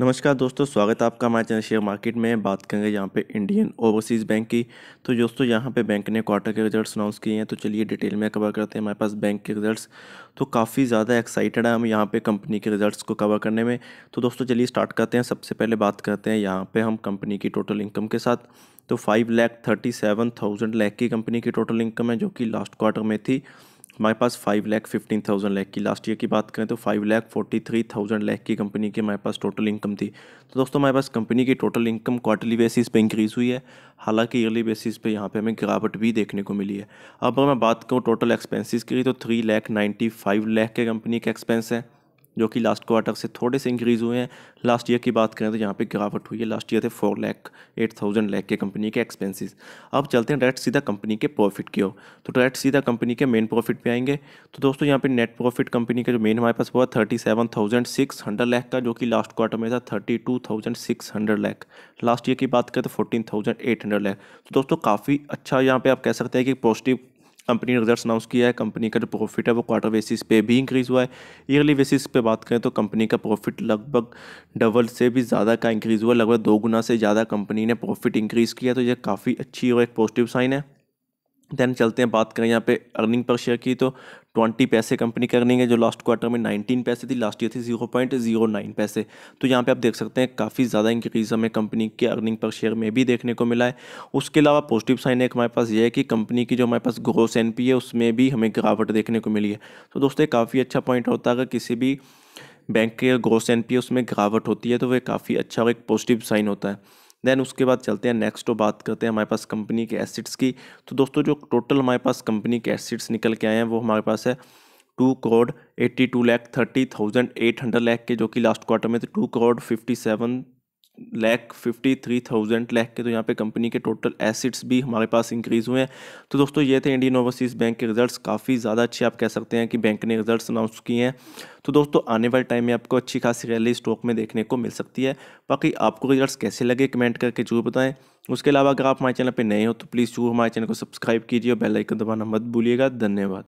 नमस्कार दोस्तों स्वागत है आपका हमारे चैनल शेयर मार्केट में बात करेंगे यहाँ पे इंडियन ओवरसीज़ बैंक की तो दोस्तों यहाँ पे बैंक ने क्वार्टर के रिजल्ट्स अनाउंस किए हैं तो चलिए डिटेल में कवर करते हैं हमारे पास बैंक के रिजल्ट्स तो काफ़ी ज़्यादा एक्साइटेड है हम यहाँ पे कंपनी के रिजल्ट्स को कवर करने में तो दोस्तों चलिए स्टार्ट करते हैं सबसे पहले बात करते हैं यहाँ पर हम कंपनी की टोटल इनकम के साथ तो five lakh thirty seven thousand lakh की कंपनी की टोटल इनकम है जो कि लास्ट क्वार्टर में थी हमारे पास five lakh fifteen thousand lakh की लास्ट ईयर की बात करें तो five lakh forty three thousand lakh की कंपनी की हमारे पास टोटल इनकम थी तो दोस्तों हमारे पास कंपनी की टोटल इनकम क्वार्टरली बेसिस पे इंक्रीज़ हुई है हालांकि ईयरली बेसिस पे यहाँ पे हमें गिरावट भी देखने को मिली है अब अगर मैं बात करूँ टोटल एक्सपेंसिस की तो three lakh ninety five lakh के कंपनी के एक्सपेंस हैं जो कि लास्ट क्वार्टर से थोड़े से इंक्रीज़ हुए हैं लास्ट ईयर की बात करें तो यहाँ पे गिरावट हुई है लास्ट ईयर थे four lakh eight thousand lakh के कंपनी के एक्सपेंसेस अब चलते हैं डायरेक्ट सीधा कंपनी के प्रॉफिट की ओर तो डायरेक्ट सीधा कंपनी के मेन प्रॉफिट पे आएंगे तो दोस्तों यहाँ पे नेट प्रॉफिट कंपनी का जो मेन हमारे पास हुआ thirty seven thousand six hundred lakh का जो कि लास्ट क्वार्टर में था thirty two thousand six hundred lakh last year की बात करें तो fourteen thousand eight hundred lakh तो दोस्तों काफ़ी अच्छा यहाँ पे आप कह सकते हैं कि पॉजिटिव कंपनी ने रिजल्ट अनाउंस किया है कंपनी का जो प्रॉफिट है वो क्वार्टर बेसिस पे भी इंक्रीज़ हुआ है ईयरली बेसिस पे बात करें तो कंपनी का प्रॉफिट लगभग डबल से भी ज़्यादा का इंक्रीज़ हुआ लगभग दो गुना से ज़्यादा कंपनी ने प्रॉफिट इंक्रीज़ किया तो यह काफ़ी अच्छी और एक पॉजिटिव साइन है देन चलते हैं बात करें यहाँ पे अर्निंग पर शेयर की तो ट्वेंटी पैसे कंपनी का अर्निंग है जो लास्ट क्वार्टर में नाइनटीन पैसे थी लास्ट ईयर थी जीरो पॉइंट जीरो नाइन पैसे तो यहाँ पे आप देख सकते हैं काफ़ी ज़्यादा इंक्रीज़ हमें कंपनी के अर्निंग पर शेयर में भी देखने को मिला है उसके अलावा पॉजिटिव साइन एक हमारे पास ये है कि कंपनी की जो हमारे पास ग्रोस एन है उसमें भी हमें गिरावट देखने को मिली है तो दोस्तों काफ़ी अच्छा पॉइंट होता है अगर किसी भी बैंक के ग्रोस एन उसमें गिरावट होती है तो वह काफ़ी अच्छा और एक पॉजिटिव साइन होता है देन उसके बाद चलते हैं नेक्स्ट तो बात करते हैं हमारे पास कंपनी के एसिड्स की तो दोस्तों जो टोटल हमारे पास कंपनी के एसिड्स निकल के आए हैं वो हमारे पास है two crore eighty two lakh thirty thousand eight hundred lakh के जो कि लास्ट क्वार्टर में थे two crore fifty seven lakh fifty three thousand lakh के तो यहाँ पे कंपनी के टोटल एसिड्स भी हमारे पास इंक्रीज़ हुए हैं तो दोस्तों ये थे इंडियन ओवरसीज़ बैंक के रिजल्ट्स काफ़ी ज़्यादा अच्छे आप कह सकते हैं कि बैंक ने रिजल्ट्स अनाउंस किए हैं तो दोस्तों आने वाले टाइम में आपको अच्छी खासी रैली स्टॉक में देखने को मिल सकती है बाकी आपको रिजल्ट कैसे लगे कमेंट करके जरूर बताएं उसके अलावा अगर आप हमारे चैनल पर नए हो तो प्लीज़ जरूर हमारे चैनल को सब्सक्राइब कीजिए और बेलाइकन दबाना मत भूलिएगा धन्यवाद